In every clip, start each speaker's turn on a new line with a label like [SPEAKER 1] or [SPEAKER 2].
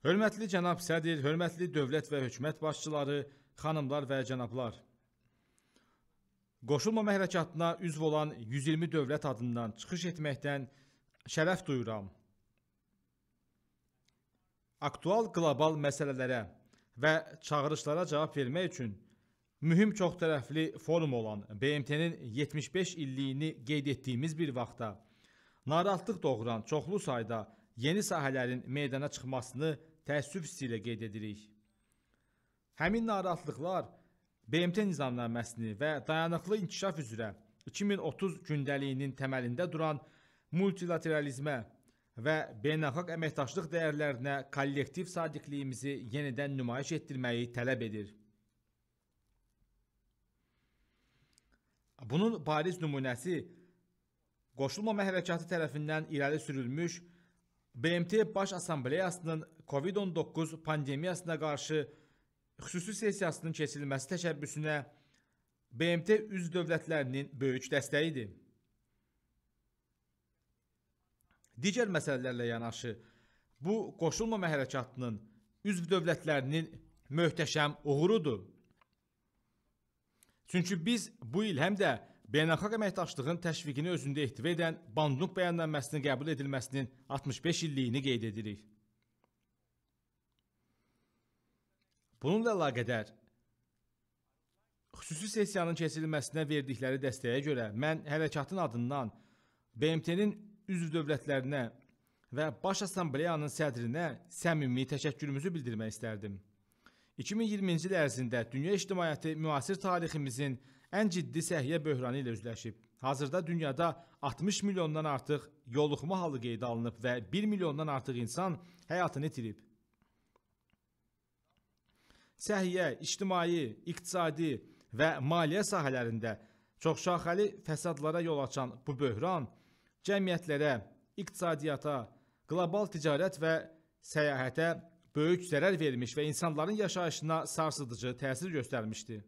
[SPEAKER 1] Hörmətli cənab sədr, hörmətli dövlət və hökumət başçıları, xanımlar və cənablar. Qoşulma hərəkatına üzv olan 120 dövlət adından çıxış etməkdən şərəf duyuram. Aktual qlobal məsələlərə və çağırışlara cavab vermək üçün mühüm çoxtərəfli forum olan BMT-nin 75 illiyini qeyd etdiyimiz bir vaxtda narahatlıq doğuran çoxlu sayda yeni sahələrin meydana çıxmasını təəssüf hissi ilə qeyd edirik. Həmin narahatlıqlar BMT nizamnaməsini və dayanıqlı inkişaf üzrə 2030 gündəliyinin təməlində duran multilateralizmə və beynəlxalq əməkdaşlıq dəyərlərinə kollektiv sadiqliyimizi yenidən nümayiş etdirməyi tələb edir. Bunun bariz nümunəsi qoşulmama hərəkatı tərəfindən irəli sürülmüş BMT Baş Assambleyasının COVID-19 pandemiyasına qarşı xüsusi sessiyasının keçirilməsi təşəbbüsünə BMT üz dövlətlərinin böyük dəstəyidir. Digər məsələlərlə yanaşı, bu qoşulmama hərəkatının üzv dövlətlərinin möhtəşəm uğurudur. Çünki biz bu il həm də beynəlxalq əməkdaşlığın təşviqini özündə ehtiva edən Bandung bəyannaməsinin qəbul edilməsinin 65 illiyini qeyd edirik. Bununla əlaqədar xüsusi sessiyanın keçirilməsinə verdikləri dəstəyə görə mən hərəkatın adından BMT-nin üzv dövlətlərinə və Baş Assambleyanın sədrinə səmimi təşəkkürümüzü bildirmək istərdim. 2020-ci il ərzində dünya ictimaiyyəti müasir tariximizin ən ciddi səhiyyə böhranı ilə üzləşib. Hazırda dünyada 60 milyondan artıq yoluxma halı qeydə alınıb və 1 milyondan artıq insan həyatını itirib. Səhiyyə, ictimai, iqtisadi və maliyyə sahələrində çoxşaxəli fəsadlara yol açan bu böhran cəmiyyətlərə, iqtisadiyyata, qlobal ticarət və səyahətə böyük zərər vermiş və insanların yaşayışına sarsıdıcı təsir göstərmişdi.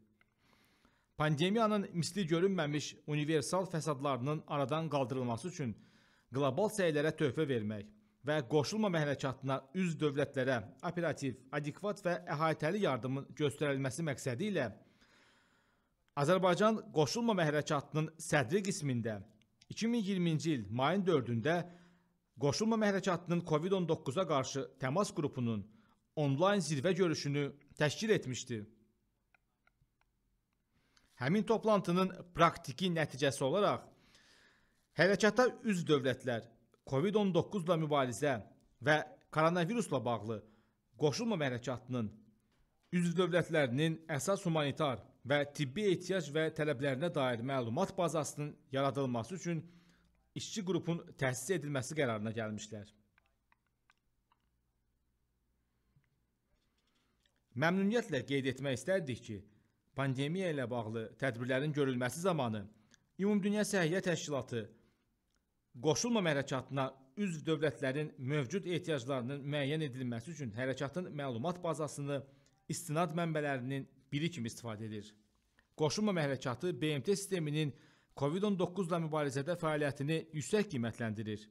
[SPEAKER 1] Pandemiyanın misli görünməmiş universal fəsadlarının aradan qaldırılması üçün qlobal səylərə töhfə vermək və qoşulmama hərəkatına üz dövlətlərə operativ, adekvat və əhatəli yardımın göstərilməsi məqsədi ilə Azərbaycan qoşulmama hərəkatının sədri qismində 2020-ci il mayın 4-də qoşulmama hərəkatının COVID-19-a qarşı təmas qrupunun onlayn zirvə görüşünü təşkil etmişdi. Həmin toplantının praktiki nəticəsi olaraq hərəkata üz dövlətlər COVID-19 ilə mübarizə və koronavirusla bağlı qoşulma hərəkatının üzv dövlətlərinin əsas humanitar və tibbi ehtiyac və tələblərinə dair məlumat bazasının yaradılması üçün işçi qrupun təsis edilməsi qərarına gəlmişlər. Məmnuniyyətlə qeyd etmək istərdik ki, pandemiya ilə bağlı tədbirlərin görülməsi zamanı Ümumdünya Səhiyyə Təşkilatı qoşulma hərəkatına üzv dövlətlərin mövcud ehtiyaclarının müəyyən edilməsi üçün hərəkatın məlumat bazasını istinad mənbələrinin biri kimi istifadə edir. Qoşulma hərəkatı BMT sisteminin COVID-19 ilə mübarizədə fəaliyyətini yüksək qiymətləndirir.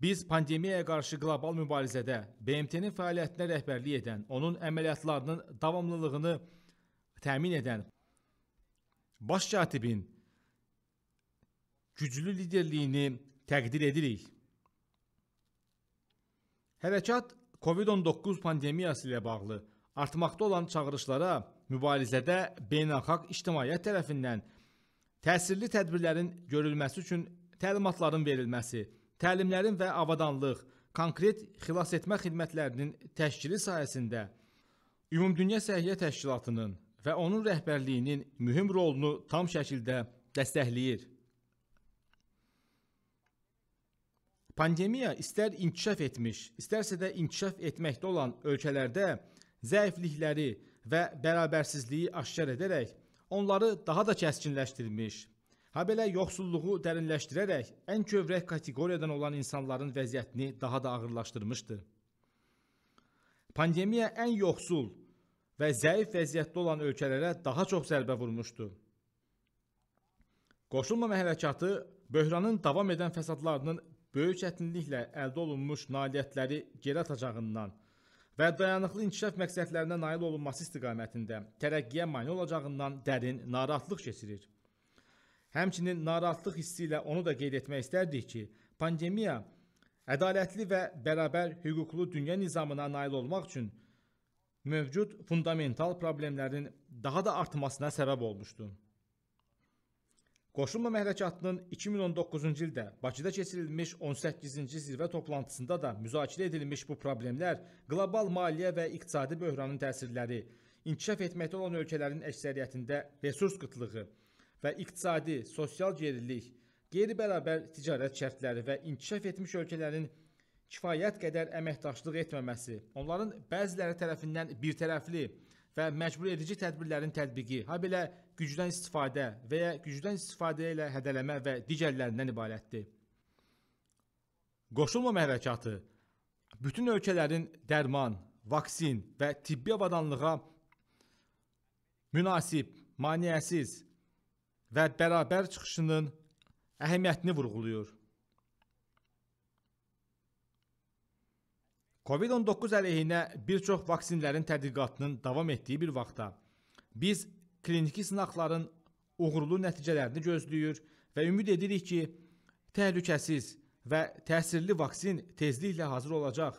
[SPEAKER 1] Biz pandemiyaya qarşı qlobal mübarizədə BMT-nin fəaliyyətinə rəhbərlik edən, onun əməliyyatlarının davamlılığını təmin təmin edən baş katibin güclü liderliyini təqdir edirik. Hərəkat COVID-19 pandemiyası ilə bağlı artmaqda olan çağırışlara mübarizədə beynəlxalq ictimaiyyət tərəfindən təsirli tədbirlərin görülməsi üçün təlimatların verilməsi, təlimlərin və avadanlıq, konkret xilasetmə xidmətlərinin təşkili sayəsində Ümumdünya Səhiyyə Təşkilatının və onun rəhbərliyinin mühüm rolunu tam şəkildə dəstəkləyir. Pandemiya istər inkişaf etmiş, istərsə də inkişaf etməkdə olan ölkələrdə zəiflikləri və bərabərsizliyi aşkar edərək onları daha da kəskinləşdirmiş. Ha belə yoxsulluğu dərinləşdirərək ən kövrək kateqoriyadan olan insanların vəziyyətini daha da ağırlaşdırmışdı. Pandemiya ən yoxsul, və zəif vəziyyətdə olan ölkələrə daha çox zərbə vurmuşdu. Qoşulmama hərəkatı böhranın davam edən fəsadlarının böyük çətinliklə əldə olunmuş nailiyyətləri geri atacağından və dayanıqlı inkişaf məqsədlərinə nail olunması istiqamətində tərəqqiyə mane olacağından dərin narahatlıq keçirir. Həmçinin narahatlıq hissi ilə onu da qeyd etmək istərdik ki, pandemiya ədalətli və bərabər hüquqlu dünya nizamına nail olmaq üçün mövcud fundamental problemlərin daha da artmasına səbəb olmuşdu. Qoşulma Məhrəkatının 2019-cu ildə Bakıda keçirilmiş 18-ci zirvə toplantısında da müzakirə edilmiş bu problemlər qlobal maliyyə və iqtisadi böhranın təsirləri, inkişaf etməkdə olan ölkələrin əksəriyyətində resurs qıtlığı və iqtisadi, sosial gerilik, qeyri-bərabər ticarət şərtləri və inkişaf etmiş ölkələrin kifayət qədər əməkdaşlıq etməməsi, onların bəziləri tərəfindən birtərəfli və məcbur edici tədbirlərin tətbiqi, ha belə gücdən istifadə və ya gücdən istifadə ilə hədələmə və digərlərindən ibarətdir. Qoşulmama hərəkatı bütün ölkələrin dərman, vaksin və tibbi avadanlığa münasib, maneəsiz və bərabər çıxışının əhəmiyyətini vurğuluyor. COVID-19 əleyhinə bir çox vaksinlərin tədqiqatının davam etdiyi bir vaxtda biz kliniki sınaqların uğurlu nəticələrini gözləyir və ümid edirik ki, təhlükəsiz və təsirli vaksin tezliklə hazır olacaq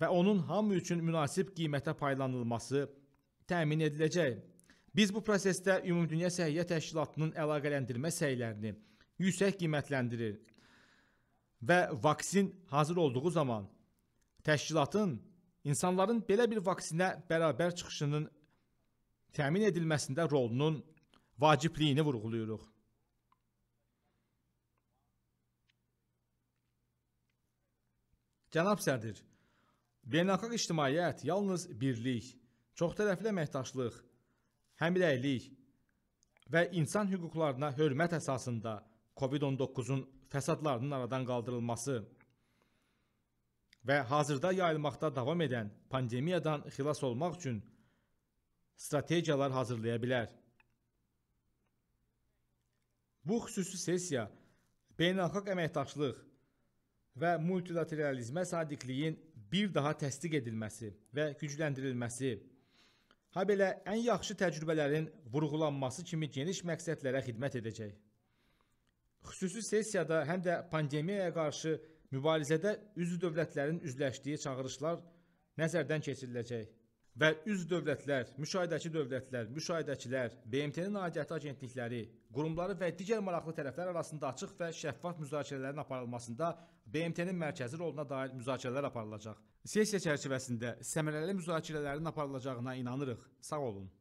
[SPEAKER 1] və onun hamı üçün münasib qiymətə paylanılması təmin ediləcək. Biz bu prosesdə Ümumdünya Səhiyyə Təşkilatının əlaqələndirmə səylərini yüksək qiymətləndirir və vaksin hazır olduğu zaman təşkilatın insanların belə bir vaksinə bərabər çıxışının təmin edilməsində rolunun vacibliyini vurğuluyuruq. Cənab sədr, beynəlxalq ictimaiyyət yalnız birlik, çoxtərəfli əməkdaşlıq, həmrəylik və insan hüquqlarına hörmət əsasında COVID-19-un fəsadlarının aradan qaldırılması və hazırda yayılmaqda davam edən pandemiyadan xilas olmaq üçün strategiyalar hazırlaya bilər. Bu xüsusi sessiya beynəlxalq əməkdaşlıq və multilateralizmə sadiqliyin bir daha təsdiq edilməsi və gücləndirilməsi, ha belə ən yaxşı təcrübələrin vurğulanması kimi geniş məqsədlərə xidmət edəcək. Xüsusi sessiyada həm də pandemiyaya qarşı mübarizədə üzv dövlətlərin üzləşdiyi çağırışlar nəzərdən keçiriləcək və üzv dövlətlər, müşahidəçi dövlətlər, müşahidəçilər, BMT-nin aidiyyəti agentlikləri, qurumları və digər maraqlı tərəflər arasında açıq və şəffaf müzakirələrin aparılmasında BMT-nin mərkəzi roluna dair müzakirələr aparılacaq. Sessiya çərçivəsində səmərəli müzakirələrin aparılacağına inanırıq. Sağ olun.